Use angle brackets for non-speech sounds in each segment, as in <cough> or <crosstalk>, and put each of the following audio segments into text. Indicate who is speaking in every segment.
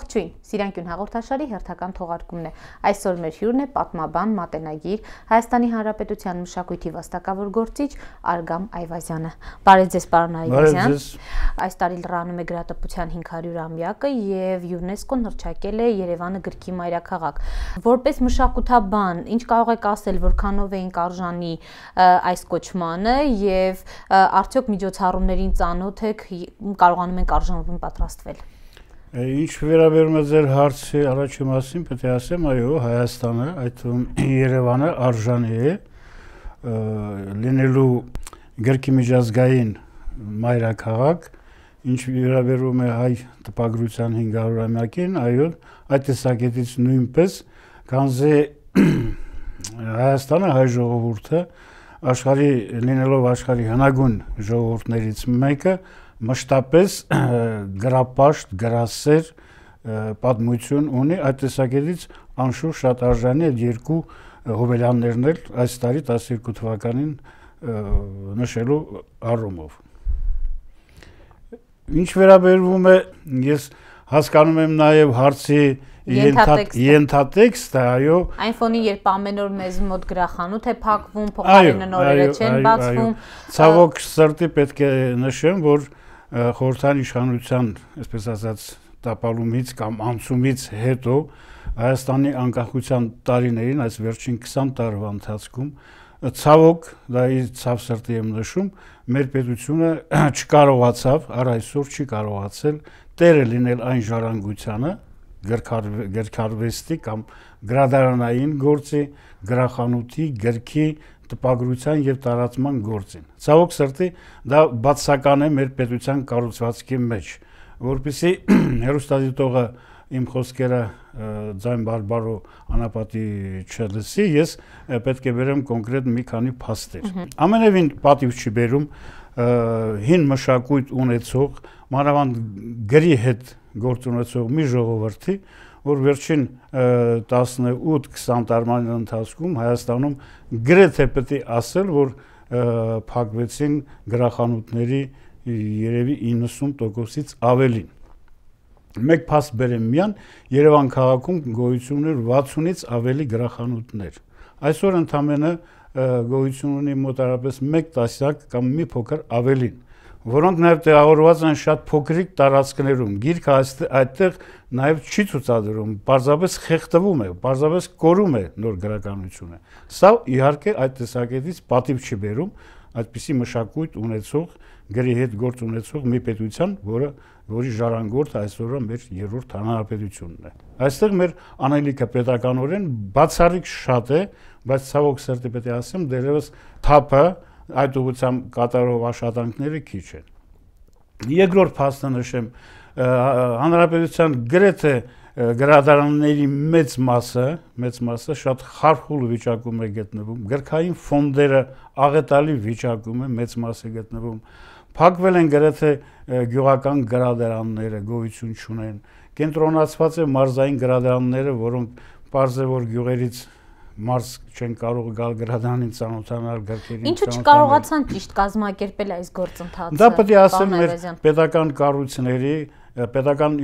Speaker 1: Ողջույն։ Սիրանքյուն հաղորդաշարի հերթական թողարկումն է։ Այսօր մեր հյուրն է պատմաբան, մատենագիր, Հայաստանի Հանրապետության մշակույթի վաստակավոր գործիչ Արգամ Այվազյանը։ Բարև ձեզ, պարոն Այվազյան։ Այս տարի լրանում է գրատպության 500-ամյակը եւ ՅՈՒՆԵՍԿՕ-ն հրճակել է Երևանը գրքի մայրաքաղաք։ Որպես մշակութաբան, ինչ կարող եք ասել, որքանով էին կարժանի այս կոչմանը եւ արդյոք միջոցառումներին ծանոթ եք, կարողանում են արժանվում պատրաստվել։
Speaker 2: Ինչ վերաբերում է ձեր հարցի առաջի մասին, պետք է ասեմ, այո, Հայաստանը, այդ թվում <clears throat> Երևանը արժանի է լինելու գրքի միջազգային մայրաքաղաք, ինչ վերաբերում է հայ տպագրության 500-ամյակին, այո, այդ տեսակետից նույնպես, քանզի <clears throat> Հայաստանը հայ ժողովուրդը աշխարհի լինելով աշխարհի հնագույն ժողովուրդներից մեկը մշտապես գրապաշտ, գրասեր պատմություն ունի այդ տեսակետից անշուշտ շատ արժանի այդ երկու հովելյաններն էլ այս տարի 12 թվականին նշելու առումով։ Ինչ վերաբերվում է ես հասկանում եմ նաև հարցի ենթատեքստը, այո։
Speaker 1: Այն ֆոնին, երբ ամեն օր մեզ մոտ գրախանութ է փակվում, փոխարենը նորերը չեն բացվում։
Speaker 2: Ցավոք սրտի պետք է նշեմ, որ խորհրդան իշխանության, այսպես ասած, տապալումից կամ անցումից հետո Հայաստանի անկախության տարիներին, այս վերջին 20 տարվա ընթացքում ցավոք, դա իր ցավ սրտի եմ նշում, մեր պետությունը <clears throat> չկարողացավ, առ այսօր չի կարողացել տերը լինել այն ժառանգությանը, գրքարվեստի կամ գրադարանային գործի, գրախանութի, գրքի, տպագրության եւ տարածման գործին։ Ցավոք սրտի դա բացական է մեր պետության կառուցվածքի մեջ, որբիսի <clears throat> հերոստատիտողը իմ խոսքերը ձայն բարբարո անապատի չլսի, ես պետք է վերեմ կոնկրետ մի քանի փաստեր։ Ամենևին պատիվ չի բերում հին մշակույթ ունեցող, մանավանդ գրի հետ գործ ունեցող մի ժողովրդի, որ վերջին 18-20 տարվան ընթացքում Հայաստանում գրեթե պետք է ասել, որ փակվեցին գրախանութների երևի 90%-ից ավելին։ Մեկ փաստ բերեմ միան Երևան քաղաքում գոյություն ուներ 60-ից ավելի գրախանութներ։ Այսօր ընդամենը գոյություն ունի մոտարապես 1 տասյակ կամ մի փոքր ավելին որոնք նաև տեղավորված են շատ փոքրիկ տարածքներում։ Գիրքը այդտեղ նաև չի ցուցադրում, պարզապես խեղդվում է, պարզապես կորում է նոր գրականությունը։ Սա իհարկե այդ տեսակետից պատիվ չի բերում այդպիսի մշակույթ ունեցող գրի հետ գործ ունեցող մի պետության, որը որի ժառանգորդը այսօրը մեր երրորդ հանրապետությունն է։ Այստեղ մեր անելիքը պետականորեն բացառիկ շատ է, բայց ցավոք սրտի պետք է ասեմ, դերևս թափը այդ ուղությամ կատարող աշխատանքները քիչ են։ Երկրորդ փաստը նշեմ, հանրապետության գրեթե գրադարանների մեծ մասը, մեծ մասը շատ խարխուլ վիճակում է գտնվում։ Գրքային ֆոնդերը աղետալի վիճակում է մեծ մասը գտնվում։ Փակվել են գրեթե գյուղական գրադարանները, գոյություն չունեն։ Կենտրոնացված է մարզային գրադարանները, որոնք բարձր որ գյուղերից մարս չեն կարող գալ գրադանին ցանոթանալ գրքերին։ Ինչու չկարողացան
Speaker 1: ճիշտ կազմակերպել այս գործընթացը։ Դա պետք է ասեմ մեր
Speaker 2: pedagogan կառույցների pedagogan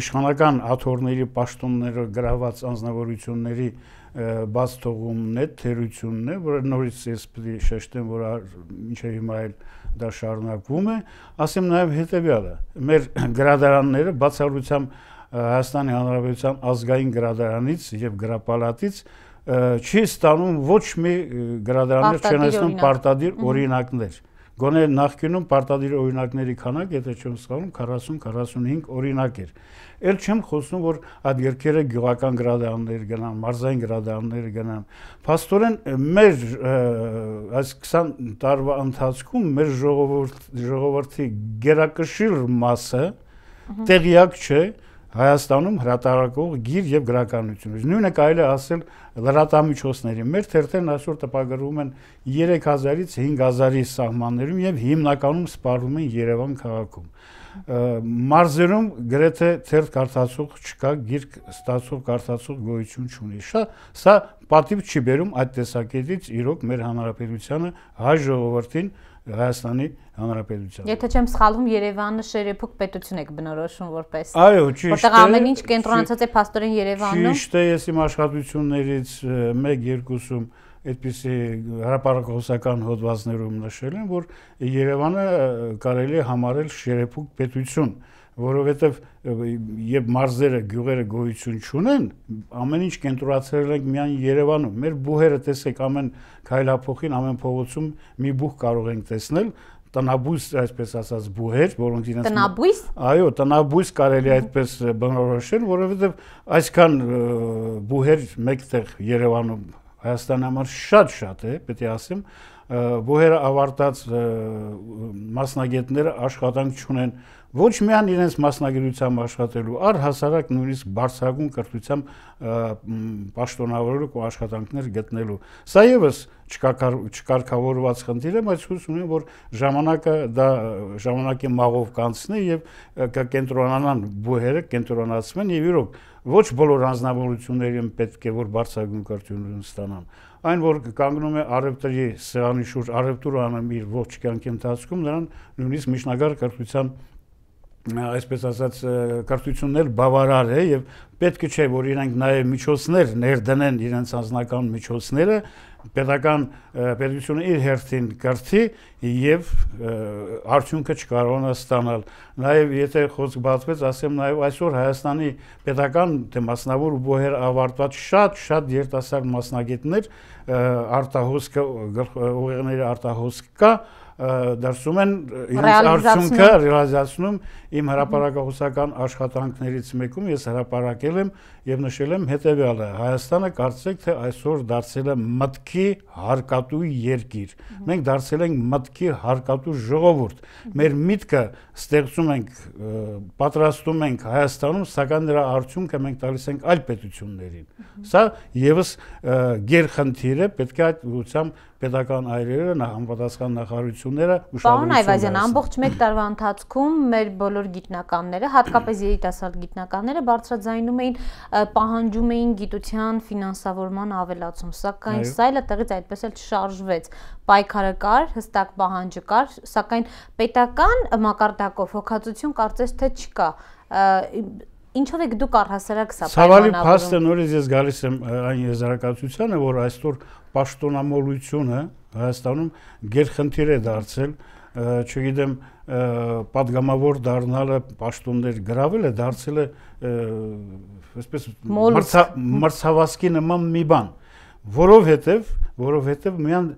Speaker 2: իշխանական աթորների պաշտոնները գրաված անznավորությունների բաց թողումն է, թերությունն է, որ նորից ես պետք է շեշտեմ, որ մինչև հիմա էլ դա շարունակվում է, ասեմ նաև հետևյալը։ Մեր <clears throat> գրադարանները բացառությամբ Հայաստանի Հանրապետության ազգային գրադարանից եւ գրապալատից չի ստանում ոչ մի գրադարաններ չեն ասում պարտադիր օրինակներ։ Գոնե նախկինում պարտադիր օրինակների քանակ, եթե չեմ սխալվում, 40-45 օրինակ էր։ Էլ չեմ խոսում, որ այդ երկերը գյուղական գրադարաններ գնան, մարզային գրադարաններ գնան։ Փաստորեն մեր այս 20 տարվա ընթացքում մեր ժողովուրդ ժողովրդի գերակշիռ մասը տեղյակ չէ, ժողովորդ, Հայաստանում հրատարակող գիր եւ գրականություն։ Նույնը կարելի է ասել լրատվամիջոցների։ Մեր թերթերն այսօր տպագրվում են 3000-ից 5000-ի սահմաններում եւ հիմնականում սպառվում են Երևան քաղաքում մարզերում գրեթե ծերտ կարծացող չկա, գիրք ստացող կարծացող գոյություն չունի։ Շա, սա պատիվ չի բերում այդ տեսակետից իրոք մեր հանրապետությանը հայ ժողովրդին Հայաստանի Հանրապետության։
Speaker 1: Եթե չեմ սխալվում, Երևանը շերեփուկ պետություն եք բնորոշում որպես։ Այո, ճիշտ է։ Որտեղ ամեն ինչ կենտրոնացած է փաստորեն Երևանում։
Speaker 2: Ճիշտ է, ես իմ աշխատություններից 1-2-ում այդպիսի հրապարակոսական հոդվածներում նշել եմ, որ Երևանը կարելի է համարել շերեփուկ պետություն։ Ա որովհետև եւ մարզերը, գյուղերը գոյություն չունեն, ամեն ինչ կենտրոնացրել ենք միայն Երևանում։ Մեր բուհերը տեսեք ամեն քայլափոխին, ամեն փողոցում մի բուհ կարող ենք տեսնել, տնաբույս, այսպես ասած, բուհեր, որոնք իրենց Տնաբույս։ Այո, տնաբույս կարելի այդպես բնորոշել, որովհետև այսքան բուհեր մեկտեղ Երևանում Հայաստանի համար շատ-շատ է, պետք է ասեմ, բուհերը ավարտած մասնագետները աշխատանք չունեն ոչ միայն իրենց մասնագիտությամբ աշխատելու, առ հասարակ նույնիսկ բարձրագույն կրթությամբ պաշտոնավորելու ու աշխատանքներ գտնելու։ Սա եւս չկարգավորված խնդիր է, բայց հույս ունեմ, որ ժամանակը դա ժամանակի մաղով կանցնի եւ կկենտրոնանան բուհերը, կենտրոնացվեն եւ իրոք ոչ բոլոր անznավորություններին պետք է որ բարձրագույն կրթություն ստանան այն որ կանգնում է արևտրի սեղանի շուրջ արևտուրը անում իր ողջ կյանքի ընթացքում նրան նույնիսկ միջնագար կրթության այսպես ասած կրթություններ բավարար է եւ պետք չէ որ իրանք նաեւ միջոցներ ներդնեն իրենց անձնական միջոցները պետական պետությունը իր հերթին կրթի եւ արդյունքը չկարողանա ստանալ նաեւ եթե խոսք բացվեց ասեմ նաեւ այսօր Հայաստանի պետական թե մասնավոր ու բոհեր ավարտված շատ շատ երիտասարդ մասնագետներ արտահոսք գլխուղիների արտահոսք կա դրսում են իրենց արդյունքը ռեալիզացնում իմ հրապարակախոսական աշխատանքներից մեկում ես հրապարակել եմ եւ նշել եմ հետեւյալը Հայաստանը կարծեք թե այսօր դարձել է մտքի հարկատու երկիր մենք դարձել ենք մտքի հարկատու ժողովուրդ մեր միտքը ստեղծում ենք պատրաստում ենք Հայաստանում սակայն դրա արդյունքը մենք տալիս ենք այլ պետություններին սա եւս գերխնդիր է պետք է այդ ուղղությամբ պետական այրերը, համապատասխան նախարարությունները ուշադրություն են։ Պարոն Այվազյան, ամբողջ
Speaker 1: 1 տարվա ընթացքում մեր բոլոր գիտնականները, հատկապես երիտասարդ գիտնականները բարձրաձայնում էին պահանջում էին գիտության ֆինանսավորման ավելացում, սակայն սա էլ այդտեղից այդպես էլ չշարժվեց։ Պայքարը կար, հստակ պահանջը կար, սակայն պետական մակարդակով հոգացություն կարծես թե չկա ինչով եք դուք առհասարակ սա Սավալի փաստը
Speaker 2: նորից ես գալիս եմ այն եզրակացությանը, որ այսօր պաշտոնամոլությունը Հայաստանում գերխնդիր է դարձել, չգիտեմ, падգամավոր դառնալը, պաշտոններ գravelը դարձել է այսպես մրցավազքի նման մի բան, որովհետև որովհետև միան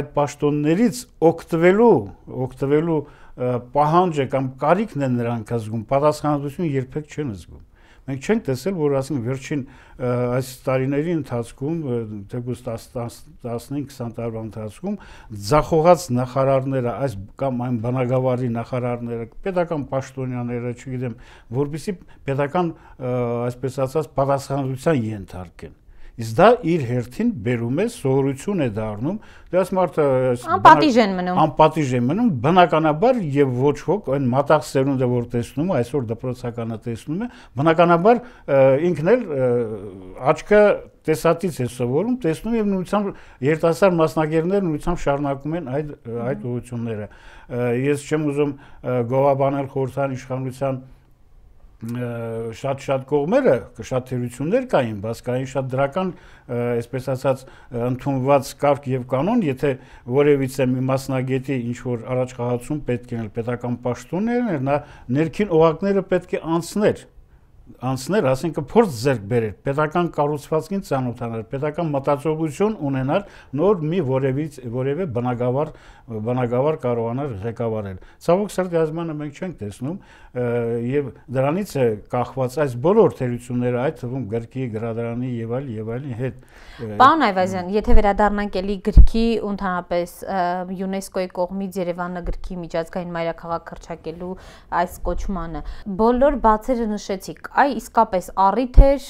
Speaker 2: այդ պաշտոններից օգտվելու, օգտվելու պահանջը կամ կարիքն են նրանք ազգում, պատասխանատվություն երբեք չեն ազգում։ Մենք չենք տեսել, որ ասենք վերջին այս տարիների ընթացքում, թեկուզ 15-20 տարվա ընթացքում ձախողած նախարարները, այս կամ այն բանակավարի նախարարները, pedakan պաշտոնյաները, չգիտեմ, որբիսի pedakan այսպես ասած պատասխանատվության ենթարկեն Իսկ դա իր հերթին բերում է սովորություն է դառնում, դրանց դե մարդը անպատիժ են մնում։ Անպատիժ են մնում, բնականաբար եւ ոչ ոք այն մատաղ սերունդը որ տեսնում է, այսօր դպրոցականը տեսնում է, բնականաբար ինքն էլ աչքը տեսածից է սովորում, տեսնում եւ նույնությամբ երիտասարդ մասնագետներն նույնությամբ շարունակում են այդ այդ ուղությունները։ Ես չեմ ուզում գովաբանել խորհրդան իշխանության շատ-շատ կողմերը, շատ թերություններ կային, բայց կային շատ դրական, այսպես ասած, ընդունված կարգ եւ կանոն, եթե որևիցե մի մասնագետի ինչ որ առաջխաղացում պետք է լինել, պետական պաշտոններն էր, նա ներքին օղակները պետք է անցներ անցնել, ասենք փորձ ձեռք բերել, պետական կառուցվածքին ծանոթանալ, պետական մտածողություն ունենալ նոր մի որևից որևէ բնակավար բնակավար կարողանալ ղեկավարել։ Ցավոք սրտի ազգանը մենք չենք տեսնում եւ դրանից է կախված այս բոլոր թերությունները, այդ թվում գրքի, գրադարանի եւ այլ եւ այլի հետ։
Speaker 1: Պարոն Այվազյան, եթե վերադառնանք ելի գրքի ու ընդհանրապես ՅՈՒՆԵՍԿՕ-ի կողմից Երևանը գրքի միջազգային մայրաքաղաք հռչակելու այս կոչմանը, բոլոր բացերը նշեցիք այ իսկապես առիթ էր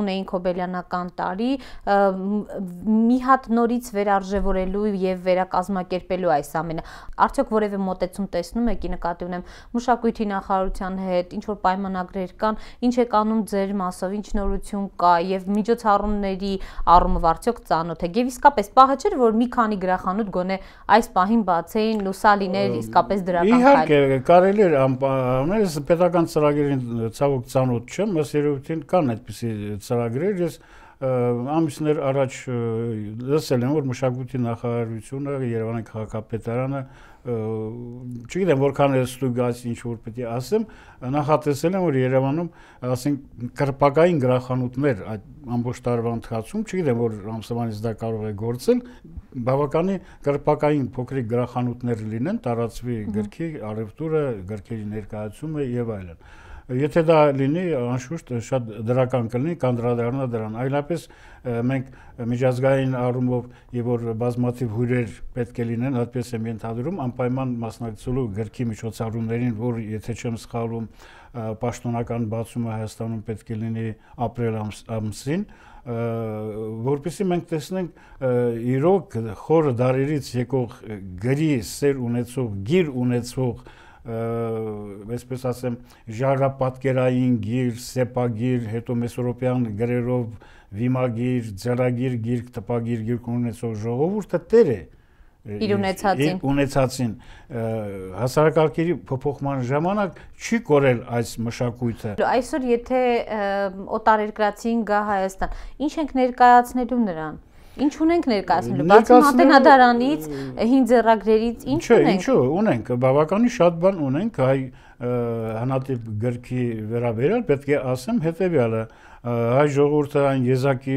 Speaker 1: ունեին Կոբելյանական տարի մի հատ նորից վերարժևորելու եւ վերակազմակերպելու այս ամենը։ Արդյոք որևէ մոտեցում տեսնում եք ի նկատի ունեմ մշակույթի նախարարության հետ, ինչ որ պայմանագրեր կան, ինչ է կանում ձեր մասով, ինչ նորություն կա եւ միջոցառումների առումով արդյոք ծանոթ եք եւ իսկապես պահը չէր որ մի քանի գրախանութ գոնե այս պահին բացեին լուսալիներ իսկապես դրական քայլ։ Իհարկե,
Speaker 2: կարելի է ամենից պետական ծրագրերին ցավոք ծանոթ ծանոթ չեմ, ըստ երևույթին կան այդպիսի ծրագրեր, ես ամիսներ առաջ լսել եմ, որ մշակույթի նախարարությունը, Երևանի քաղաքապետարանը, չգիտեմ որքան է ստուգած ինչ որ պետք է ասեմ, նախատեսել են, որ Երևանում, ասենք, կրպակային գրախանութներ այդ ամբողջ տարվա ընթացքում, չգիտեմ որ ամսվանից դա կարող է գործել, բավականի կրպակային փոքրիկ գրախանութներ լինեն, տարածվի գրքի արևտուրը, գրքերի ներկայացումը եւ այլն։ Եթե դա լինի, անշուշտ շատ դրական կլինի կանդրադառնա դրան։ Այլապես մենք միջազգային առումով եւ որ բազմաթիվ հյուրեր պետք է լինեն, այդպես եմ ենթադրում, անպայման մասնակցելու գրքի միջոցառումներին, որ եթե չեմ սխալվում, պաշտոնական բացումը Հայաստանում պետք է լինի ապրիլ ամսին, որովհետեւ մենք տեսնենք իրոք խորը դարերից եկող գրի սեր ունեցող, գիր ունեցող այսպես ասեմ, ժառապատկերային գիր, սեպագիր, հետո մեսորոպյան գրերով վիմագիր, ձեռագիր, գիրք, տպագիր, գիրք ունեցող ժողովուրդը տեր է իր ունեցածին ունեցածին հասարակարգերի փոփոխման ժամանակ չի կորել այս մշակույթը
Speaker 1: այսօր եթե օտարերկրացին գա Հայաստան ինչ ենք ներկայացնելու նրան Ինչ ունենք ներկայացնելու։ Բացի մատենադարանից, հին ձեռագրերից ինչ ունենք։ Չէ, ինչու,
Speaker 2: ունենք, բավականին շատ բան ունենք հայ հնատիպ գրքի վերաբերյալ, պետք է ասեմ հետեւյալը, որ հայ ժողովուրդը այն եզակի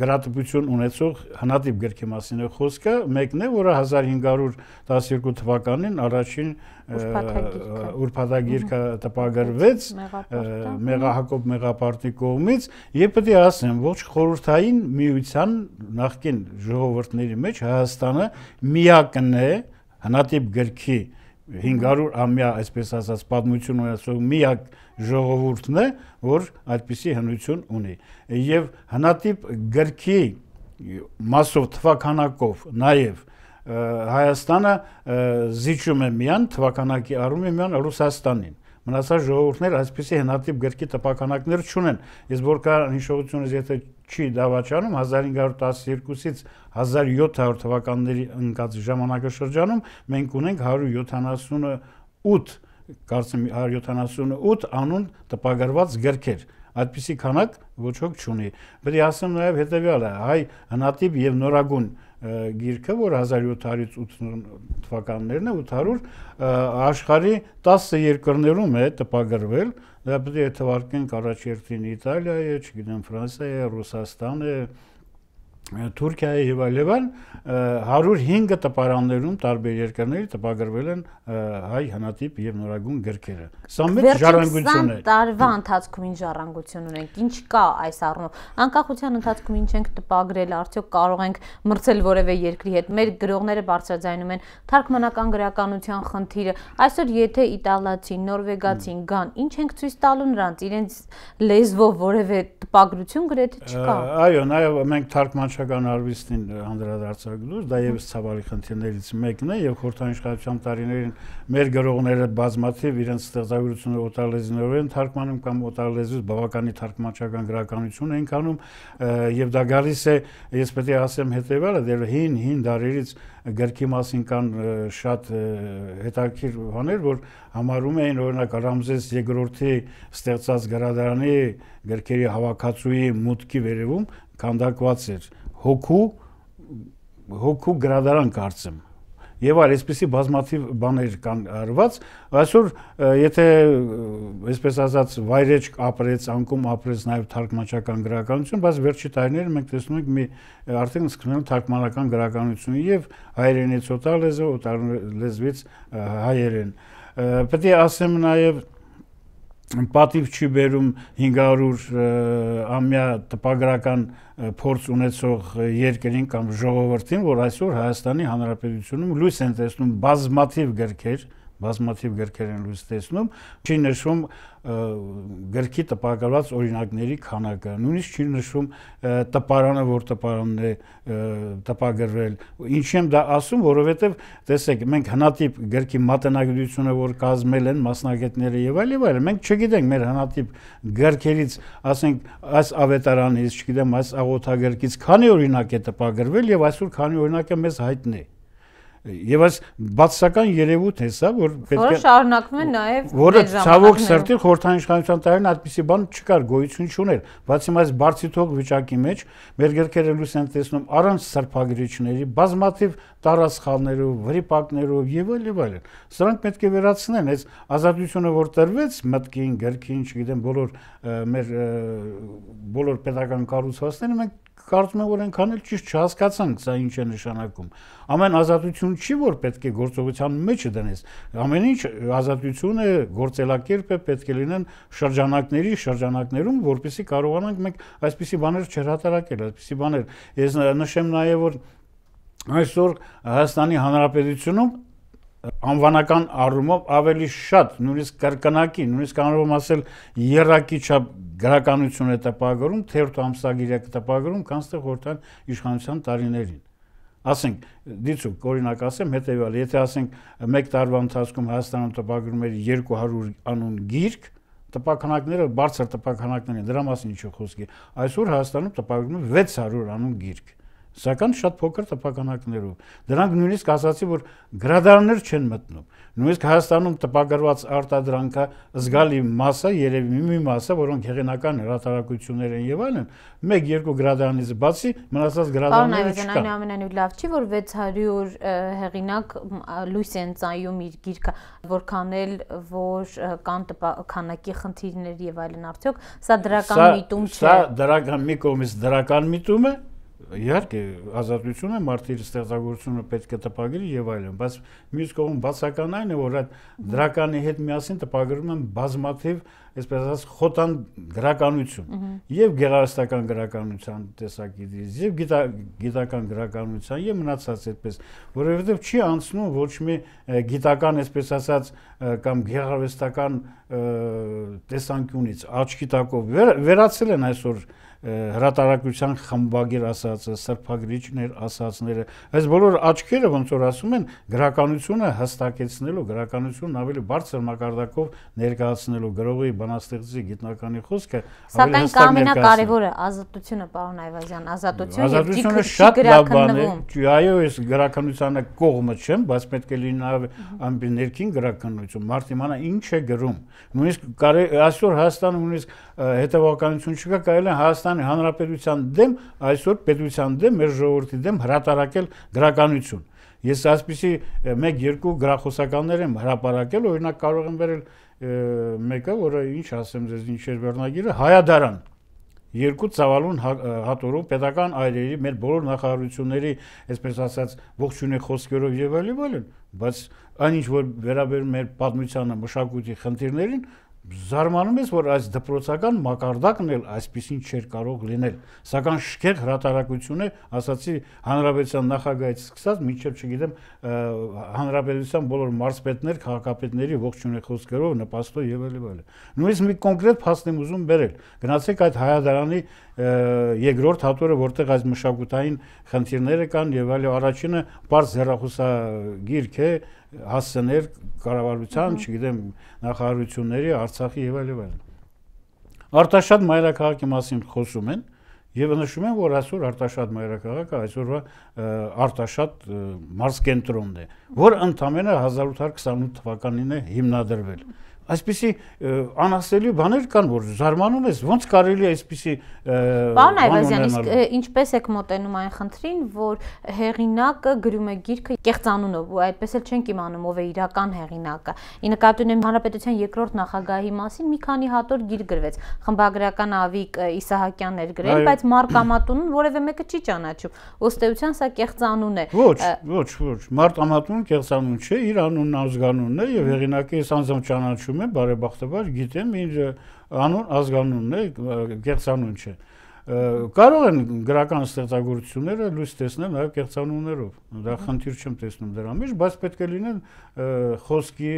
Speaker 2: գրատպություն ունեցող հնատիպ գրքի մասին է խոսքը, մեկն է, որը 1512 թվականին առաջին ուրփաթագիրքը տպագրվեց Մեղահակոբ Մեղապարտի կողմից, եւ պետք է ասեմ, ոչ խորհրդային միության նախկին ժողովուրդների մեջ Հայաստանը միակն է հնատիպ գրքի 500 ամյա, այսպես ասած, պատմություն ունեցող միակ ժողովուրդն է, որ այդպիսի հնություն ունի։ Եվ հնատիպ գրքի մասով թվականակով նաև Հայաստանը զիջում է միան թվականակի առումով միան Ռուսաստանին մնացած ժողովուրդները այսպիսի հնատիպ գրքի տպականակներ չունեն։ Ես որքան հիշողությունս եթե չի դավաճանում 1512-ից 1700 թվականների ընկած ժամանակաշրջանում մենք ունենք 178 կարծեմ 178 անուն տպագրված գրքեր այդպիսի քանակ ոչ ոք չունի։ Պետք է ասեմ նաև հետևյալը՝ հայ հնատիպ եւ նորագույն գիրքը, որ 1700-ից 80 թվականներն է, 800 աշխարի 10 երկրներում է տպագրվել։ Դա պետք է թվարկենք առաջերտին Իտալիա է, չգիտեմ Ֆրանսիա է, Ռուսաստան է, Ռուսաստան է Թուրքիայի եւ այլևն 105 տպարաններում տարբեր երկրների տպագրվել են հայ հնատիպ եւ նորագույն գրքերը։ Սա մեծ ժառանգություն է։
Speaker 1: Տարվա ընթացքում ինչ ժառանգություն ունենք, ինչ կա այս առումով։ Անկախության ընթացքում ինչ ենք տպագրել, արդյոք կարող ենք մրցել որևէ երկրի հետ։ Մեր գրողները բարձրաձայնում են թարգմանական գրականության խնդիրը։ Այսօր եթե իտալացին, նորվեգացին գան, ինչ ենք ցույց տալու նրանց, իրենց լեզվով որևէ տպագրություն գրեթե չկա։
Speaker 2: Այո, նայ մենք թարգմանչական քաղաքական արվեստին հանդրադարձակլուց, դա եւս ցավալի խնդիրներից մեկն է եւ խորհրդանշական տարիներին մեր գրողները բազմաթիվ իրենց ստեղծագործությունը օտարլեզուներով թարգմանում կամ օտարլեզուից բավականի թարգմանչական գրականություն են կանում եւ դա գալիս է ես պետք է ասեմ հետեւյալը, դեռ հին հին դարերից գրքի մասին կան շատ հետաքրքիր բաներ, որ համարում էին օրինակ Ռամզես II-ի ստեղծած գրադարանի գրքերի հավաքածուի մուտքի վերևում քանդակված էր հոգու հոգու գրադարան կարծեմ եւ այլ այսպիսի բազմաթիվ բաներ կան արված այսօր եթե այսպես ասած վայրեջ ապրեց անկում ապրեց նաեւ թարգմանչական գրականություն բայց վերջի տարիներին մենք տեսնում ենք մի արդեն սկսվում է թարգմանական գրականությունը եւ հայերենից օտար լեզու օտար լեզվից հայերեն պետք է ասեմ նաեւ պատիվ չի բերում 500 ամյա տպագրական փորձ ունեցող երկրին կամ ժողովրդին, որ այսօր Հայաստանի Հանրապետությունում լույս են տեսնում բազմաթիվ գրքեր, բազմաթիվ գրքեր են լույս տեսնում, չի նշվում գրքի տպագրված օրինակների քանակը, նույնիսկ չի նշվում տպարանը, որ տպարանն է տպագրվել։ Ինչի՞ եմ դա ասում, որովհետև տեսեք, մենք հնատիպ գրքի մատենագրությունը, որ կազմել են մասնագետները եւ այլ եւ այլ, մենք չգիտենք մեր հնատիպ գրքերից, ասենք, այս ավետարանից, չգիտեմ, այս աղոթագրքից քանի օրինակ է տպագրվել եւ այսօր քանի օրինակ է մեզ հայտնի։ Եվ այս բացական երևույթ է սա, որ պետք է
Speaker 1: շարունակվում է նաև որը ցավոք սրտի
Speaker 2: խորհրդանշական տարին այդպիսի բան չկար, գոյություն չուներ, բացի այս բարձի թող վիճակի մեջ մեր գրքերը լույս են տեսնում առանց սրբագրիչների, բազմաթիվ տարածքաններով, վրիպակներով եւ այլ եւ այլն։ Սրանք պետք է վերացնեն այս ազատությունը, որ տրվեց մտքին, գրքին, չգիտեմ, բոլոր մեր բոլոր pedagogical կառուցվածքները մենք կարծում եմ որ այնքան էլ ճիշտ չհասկացանք սա ինչ է նշանակում։ Ամեն ազատություն չի որ պետք է գործողության մեջ դնես։ Ամեն ինչ ազատությունը գործելակերպը պետք է լինեն շրջանակների շրջանակներում, որովհետեւ կարողանանք մենք այսպիսի բաներ չհրատարակել, այսպիսի բաներ։ Ես նշեմ նաեւ որ այսօր Հայաստանի Հանրապետությունում անվանական առումով ավելի շատ նույնիսկ կրկնակի, նույնիսկ կարող եմ ասել երակի չափ գրականություն է տպագրում, թերթ ամսագիր է տպագրում, քան ստեղ հորթան իշխանության տարիներին։ Ասենք, դիցուք, օրինակ ասեմ, հետեւյալ, եթե ասենք 1 տարվա ընթացքում Հայաստանում տպագրում էր 200 անուն գիրք, տպականակները բարձր տպականակներ են, դրա մասին ինչ խոսքի։ Այսօր Հայաստանում տպագրում է 600 անուն գիրք սակայն շատ փոքր տպականակներով։ Դրանք նույնիսկ ասացի, որ գրադարաններ չեն մտնում։ Նույնիսկ Հայաստանում տպագրված արտադրանքը զգալի մասը, երևի մի մասը, որոնք հեղինական հրատարակություններ են եւ այլն, 1-2 գրադարանից բացի մնացած գրադարանները չկան։ Պարոն Այվազյան,
Speaker 1: այնուամենայնիվ լավ չի, որ 600 հեղինակ լույս են ծայում իր գիրքը, որքան էլ որ կան տպականակի խնդիրներ եւ այլն, արդյոք սա դրական միտում չէ։ Սա
Speaker 2: դրական մի կողմից դրական միտում է, Իհարկե, ազատությունը մարդի ստեղծագործությունը պետք է տպագրի եւ այլն, բայց մյուս կողմում բացական այն է, որ այդ դրականի հետ միասին տպագրում են բազմաթիվ, այսպես ասած, խոտան գրականություն եւ գեղարվեստական գրականության տեսակետից եւ գիտական գրականության եւ մնացած այդպես, որովհետեւ չի անցնում ոչ մի գիտական, այսպես ասած, կամ գեղարվեստական տեսանկյունից աչքի տակով վերացել են այսօր հրատարակության խմբագիր ասածը, սրբագրիչներ ասածները, այս բոլոր աչքերը ոնց որ ասում են գրականությունը հստակեցնելու, գրականությունն ավելի բարձր մակարդակով ներկայացնելու գրողի բանաստեղծի գիտնականի խոսքը ավելի հստակ ներկայացնելու։
Speaker 1: Սակայն ամենակարևորը ազատությունը, պարոն Այվազյան, ազատություն եւ ազատությունը շատ լավ բան
Speaker 2: է։ Այո, ես գրականությանը կողմը չեմ, բայց պետք է լինի ամբի ներքին գրականություն, մարդը իմանա ինչ է գրում։ Նույնիսկ այսօր Հայաստանում նույնիսկ հետևականություն չկա, կարելի է Հայաստան Հայաստանի Հանրապետության դեմ այսօր պետության դեմ մեր ժողովրդի դեմ հրատարակել գրականություն։ Ես ասպիսի 1-2 գրախոսականներ եմ հրապարակել, օրինակ կարող եմ վերել մեկը, որը ինչ ասեմ ձեզ, ինչ էր վերնագիրը, Հայադարան երկու ցավալուն հա, հատորով պետական այրերի մեր բոլոր նախարարությունների, այսպես ասած, ողջունի խոսքերով եւ այլն, այլն, բայց այն ինչ որ վերաբերում մեր պատմությանը, մշակույթի խնդիրներին, զարմանում ես, որ այս դպրոցական մակարդակն էլ այսպեսին չէր կարող լինել։ Սակայն շքեղ հրատարակությունը, ասացի, հանրապետության նախագահից սկսած, մինչև, չգիտեմ, հանրապետության բոլոր մարզպետներ, քաղաքապետների ողջունեխոսքերով նպաստո եւ այլ այլ։ Նույնիսկ մի կոնկրետ փաստ եմ ուզում բերել։ Գնացեք այդ հայադարանի երկրորդ հատորը, որտեղ այս մշակութային խնդիրները կան եւ այլ առաջինը բարձ հերախոսագիրք է, հասցներ կառավարության, չգիտեմ, նախարարությունների Արցախի եւ այլ եւ այլն։ Արտաշատ մայրաքաղաքի մասին խոսում են եւ նշում են, որ այսօր Արտաշատ մայրաքաղաքը այսօրվա Արտաշատ մարզկենտրոնն է, որ ընդամենը 1828 թվականին է հիմնադրվել այսպիսի անասելի բաներ կան, որ զարմանում ես, ոնց կարելի է այսպիսի Պարոն Այվազյան, իսկ
Speaker 1: ինչպես եք մոտենում այն խնդրին, որ հեղինակը գրում է գիրքը կեղծանունով, ու այդպես էլ չենք իմանում ով է իրական հեղինակը։ Ի նկատի ունեմ Հանրապետության երկրորդ նախագահի մասին մի քանի հատոր գիր գրվեց։ Խմբագրական Ավիկ Իսահակյանն էր գրել, բայց Մարկ Ամատունն որևէ մեկը չի ճանաչում։ Ըստ էության սա կեղծանուն է։ Ոչ,
Speaker 2: ոչ, ոչ։ Մարկ Ամատունն կեղծանուն չէ, իր անունն ազգանունն է եւ հեղինակը ես անձամբ ճանաչում հիշում եմ բարեբախտաբար, գիտեմ իր անուն ազգանունն է, կեղծանուն չէ։ Կարող են քաղաքական ստեղծագործությունները լույս տեսնել նաև կեղծանուններով։ Դա խնդիր չեմ տեսնում դրա մեջ, բայց պետք է լինեն խոսքի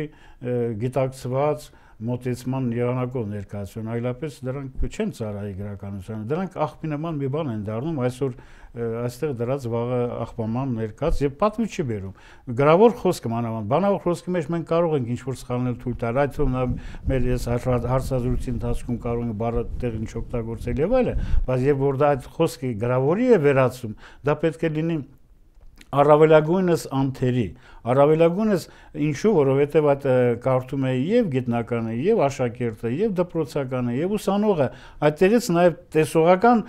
Speaker 2: գիտակցված, մոտեցման եղանակով ներկայացնում, այլապես դրանք չեն ծառայի քաղաքականությանը։ Դրանք աղբի նման մի բան են դառնում այսօր այստեղ դրած վաղը աղբաման ներկաց եւ պատվի չի բերում։ Գրավոր խոսքը մանավանդ, բանավոր խոսքի մեջ մենք կարող ենք ինչ-որ սխալներ թույլ տալ, այդ թվում մեր ես հարցազրույցի ընթացքում կարող ենք բառը տեղին չօգտագործել եւ այլն, բայց երբ որ դա այդ խոսքը գրավորի է վերածում, դա պետք է լինի առավելագույնս անթերի առավելագույնս ինչու որովհետև այդ կարդում է եւ գիտնականը եւ աշակերտը եւ դպրոցականը եւ ուսանողը այդտեղից նաեւ տեսողական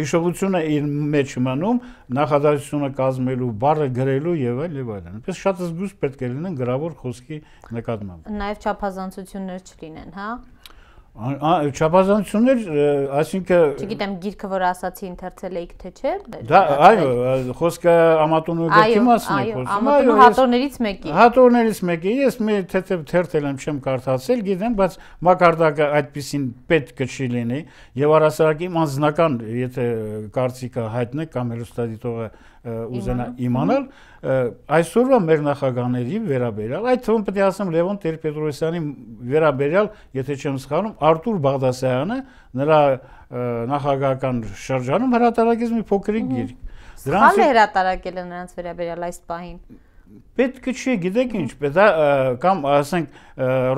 Speaker 2: հիշողությունը իր մեջ մնում նախադասությունը կազմելու բառը գրելու եւ այլ եւ այլն այնպես շատ զգուշ պետք է լինեն գրավոր խոսքի նկատմամբ
Speaker 1: նաեւ չափազանցություններ չլինեն հա
Speaker 2: Չափազանցություններ, այսինքն Չգիտեմ,
Speaker 1: գիրքը որ ասացի ընթերցել էիք թե չէ։ Դա
Speaker 2: այո, խոսքը Ամատոնու գրքի մասն է, խոսքը։ Ամատոնու
Speaker 1: հատորներից մեկի։
Speaker 2: Հատորներից մեկի։ Ես մի թեթև թերթել եմ, չեմ կարդացել, գիտեմ, բայց մակարդակը այդպեսին պետք չի լինի, եւ առասարակի անձնական, եթե կարծիքը հայտնեք կամ հերոստատիտողը ուզենա իմանալ, այսօրվա մեր նախագաների վերաբերյալ, այդ թվում պետք է ասեմ Լևոն Տեր-Պետրոսյանի վերաբերյալ, եթե չեմ սխալվում, Արտուր Բաղդասարյանը նրա նախագահական շրջանում հրատարակեց մի փոքրիկ գիրք։ Դրանց
Speaker 1: հրատարակել նրանց վերաբերյալ այս պահին
Speaker 2: պետք է չէ, գիտեք ինչ, պետք է կամ ասենք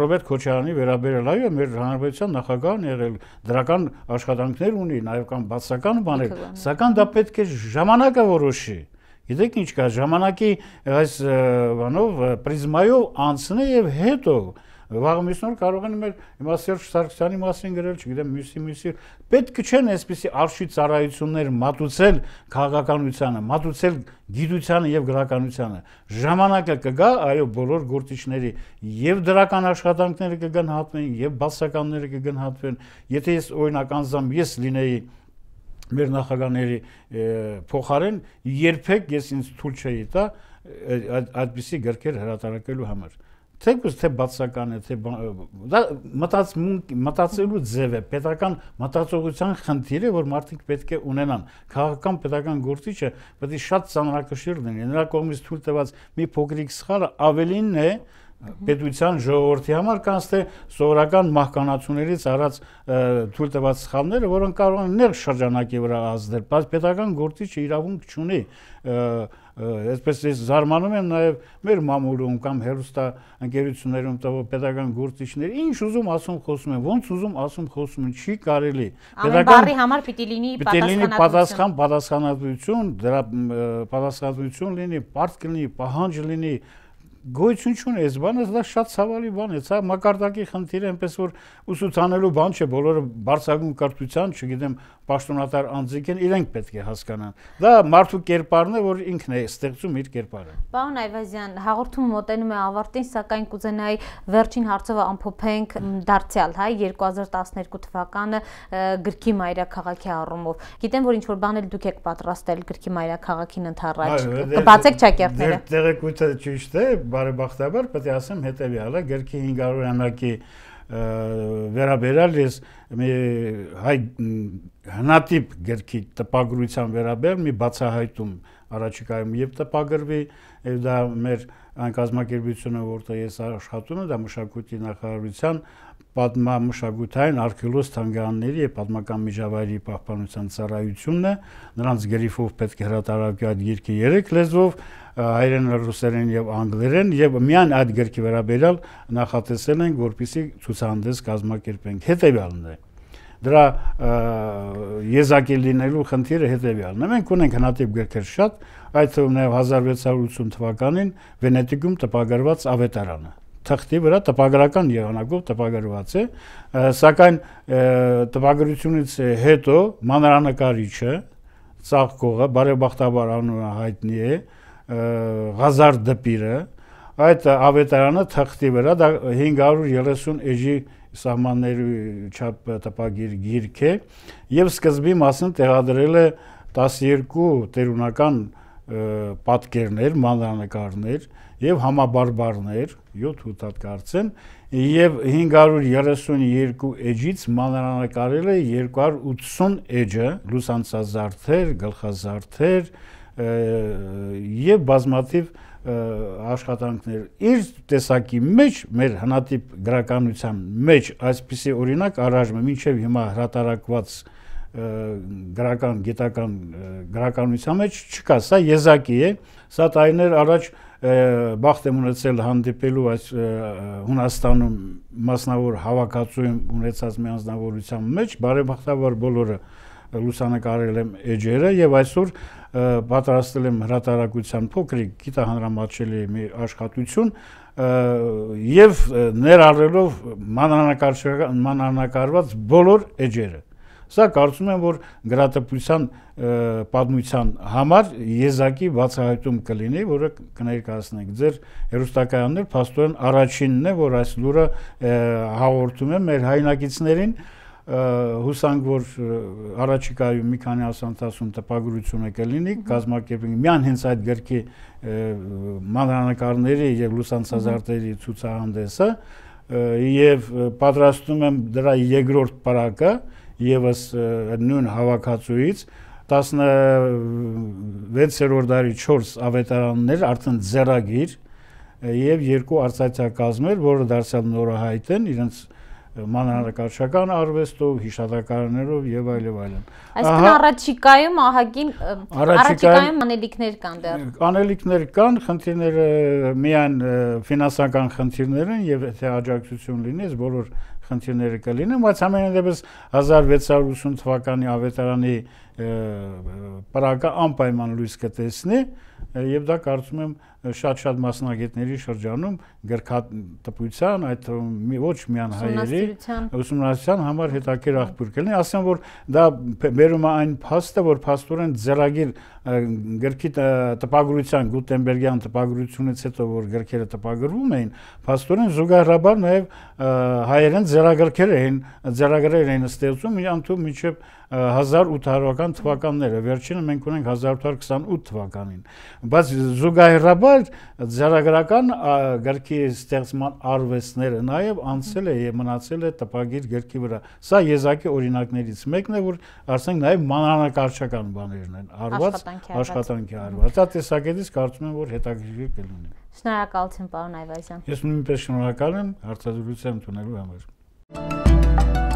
Speaker 2: Ռոբերտ Քոչարյանի վերաբերել, այո, մեր հանրապետության նախագահն եղել, դրական աշխատանքներ ունի, նաև կամ բացական բաներ, սակայն դա պետք է ժամանակը որոշի։ Գիտեք ինչ կա, ժամանակի այս բանով, պրիզմայով անցնի եւ հետո վաղը մյուսնոր կարող են մեր հիմա Սերժ Սարգսյանի մասին գրել, չգիտեմ, մյուսի մյուսի։ Պետք չեն այսպիսի արշի ծառայություններ մատուցել քաղաքականությանը, մատուցել գիտությանը եւ քաղաքականությանը։ Ժամանակը կգա, այո, բոլոր գործիչների եւ դրական աշխատանքները կգան հատվեն, եւ բացականները կգան հատվեն։ Եթե ես օրինակ անձամբ ես լինեի մեր նախագաների փոխարեն երբեք ես ինձ ցույց չէի տա այդպիսի գրքեր հրատարակելու համար։ այդ, այդ, այդ, այդ, այդ, այդ, այդ, այդ, թե թե բացական է, թե դա մտածմունք մտածելու ձև է, պետական մտածողության խնդիր է, որ մարդիկ պետք է ունենան։ Քաղաքական պետական գործիչը պետք է շատ ծանրակշիռ լինի։ Նրա կողմից թույլ տված մի փոքրիկ սխալը ավելին է պետության ժողովրդի համար կանց թե սովորական մահկանացուներից առած թույլ տված սխալները, որոնք կարող են նեղ շրջանակի վրա ազդել, բայց պետական գործիչը իրավունք չունի այսպես ես զարմանում եմ նաև մեր մամուլում կամ հերոստա ընկերություններում տվող pedagogan գործիչներ ինչ ուզում ասում խոսում են, ոնց ուզում ասում խոսում են, չի կարելի։ Pedagogan բառի
Speaker 1: համար պիտի լինի պատասխանատվություն,
Speaker 2: պատասխանատվություն, դրա պատասխանատվություն լինի, բարդ կլինի, պահանջ լինի, լինի գոյություն չունի այս բանը, դա շատ ցավալի բան է, ցա մակարդակի խնդիրը, այնպես որ ուսուցանելու բան չէ, բոլորը բարձրագույն կրթության, չգիտեմ, պաշտոնատար անձիկ են, իրենք պետք է հասկանան։ Դա մարդու կերպարն է, որ ինքն է ստեղծում իր կերպարը։
Speaker 1: Պարոն Այվազյան, հաղորդումը մոտենում է ավարտին, սակայն կուզենայի վերջին հարցով ամփոփենք դարձյալ, հա, 2012 թվականը գրքի մայրաքաղաքի առումով։ Գիտեմ, որ ինչ որ բան էլ դուք եք պատրաստել գրքի մայրաքաղաքին ընթառաջ։ Կբացեք դե- ճակերտները։ Ձեր
Speaker 2: դե- տեղեկությունը ճիշտ է, բայց բարեբախտաբար պետք է ասեմ հետեւյալը գրքի 500-ամյակի վերաբերալ ես մի հայ հնատիպ գրքի տպագրության վերաբերյալ մի բացահայտում առաջիկայում եւ տպագրվի եւ դա մեր այն կազմակերպությունը որտեղ ես աշխատում եմ դա մշակույթի նախարարության պատմամշակութային արխեոլոգ թանգարանների եւ պատմական միջավայրի պահպանության ծառայությունն է նրանց գրիֆով պետք է հրատարակի այդ գիրքը 3 լեզվով հայերեն, ռուսերեն եւ անգլերեն եւ միայն այդ գրքի վերաբերյալ նախատեսել են որպիսի ցուցահանդես կազմակերպենք հետեւյալն է դրա եզակի լինելու խնդիրը հետեւյալն է։ Մենք ունենք հնատիպ գրքեր շատ, այդ թվում նաև 1680 թվականին Վենետիկում տպագրված ավետարանը թղթի վրա տպագրական եղանակով տպագրված է, սակայն տպագրությունից հետո մանրանկարիչը ցաղկողը բարեբախտաբար անունը հայտնի է Ղազար դպիրը այդ ավետարանը թղթի վրա դա 530 էջի սահմանների չափ տպագիր գիրք է եւ սկզբի մասին տեղադրել է 12 տերունական պատկերներ, մանրանկարներ, եւ համաբարբարներ 7-8 հատ կարծեմ եւ 532 էջից մանրանկարել է 280 էջը լուսանցազարդեր, գլխազարդեր եւ բազմաթիվ աշխատանքներ։ Իր տեսակի մեջ մեր հնատիպ գրականության մեջ այսպիսի օրինակ առայժմ մինչև հիմա հրատարակված գրական գիտական գրականության մեջ չկա։ Սա եզակի է։ Սա տարիներ առաջ բախտ եմ ունեցել հանդիպելու այս Հունաստանում մասնավոր հավաքածուում ունեցած մի անձնավորության մեջ, բարեբախտաբար բոլորը լուսանկարել եմ էջերը եւ այսօր պատրաստել եմ հրատարակության փոքրիկ գիտահանրամատչելի մի աշխատություն եւ ներառելով մանրանակարված բոլոր էջերը Սա կարծում եմ, որ գրատպության պատմության համար եզակի բացահայտում կլինի, որը կներկայացնենք։ Ձեր հերոստակայաններ փաստորեն առաջինն է, որ այս լուրը հաղորդում է մեր հայնակիցներին հուսանք որ առաջիկայում մի քանի ասանտասուն տպագրությունը կլինի կազմակերպենք միան հենց այդ գրքի մանրանկարների եւ լուսանցազարդերի ցուցահանդեսը եւ պատրաստում եմ դրա երկրորդ պարակը եւս նույն հավաքածուից 16-րդ դարի 4 ավետարաններ արդեն ձեռագիր եւ երկու արծաթակազմեր, որը դարձավ նորահայտ են իրենց մանրանկարչական արվեստով, հիշատակարաններով եւ այլ եւ այլն։ Այսինքն
Speaker 1: առաջիկայում ահագին առաջիկայում անելիքներ կան դեռ։
Speaker 2: Անելիքներ կան, խնդիրները միայն ֆինանսական խնդիրներ են եւ եթե աջակցություն լինի, այս բոլոր խնդիրները կլինեն, բայց ամենևս 1680 թվականի ավետարանի պարակը անպայման լույս կտեսնի եւ դա կարծում եմ շատ-շատ մասնագետների շրջանում գրքատպության, այդ թվում ոչ միայն հայերի ուսումնասիրության համար հետաքրքիր աղբյուր կլինի, ասեմ որ դա բերում է այն փաստը, որ փաստորեն ծրագիր գրքի տպագրության Գուտենբերգյան տպագրությունից հետո որ գրքերը տպագրվում էին, փաստորեն զուգահեռաբար նաև հայերեն ծրագրքեր էին, ծրագրեր էին ստեղծում ընդհանուր միջև 1800-ական թվականները, վերջինը մենք ունենք 1828 թվականին։ Բայց զուգահեռաբար Հետևաբար ճարագրական գրքի ստեղծման արվեստները նաև անցել է եւ մնացել է տպագիր գրքի վրա։ Սա եզակի օրինակներից մեկն է, որ ասենք նաև մանրանկարչական բաներն են արված աշխատանքի արված։ Դա տեսակետից կարծում եմ, որ հետաքրքիր կլինի։
Speaker 1: Շնորհակալություն, պարոն Այվազյան։
Speaker 2: Ես նույնպես շնորհակալ եմ հարցազրույցը ընդունելու համար։ Thank you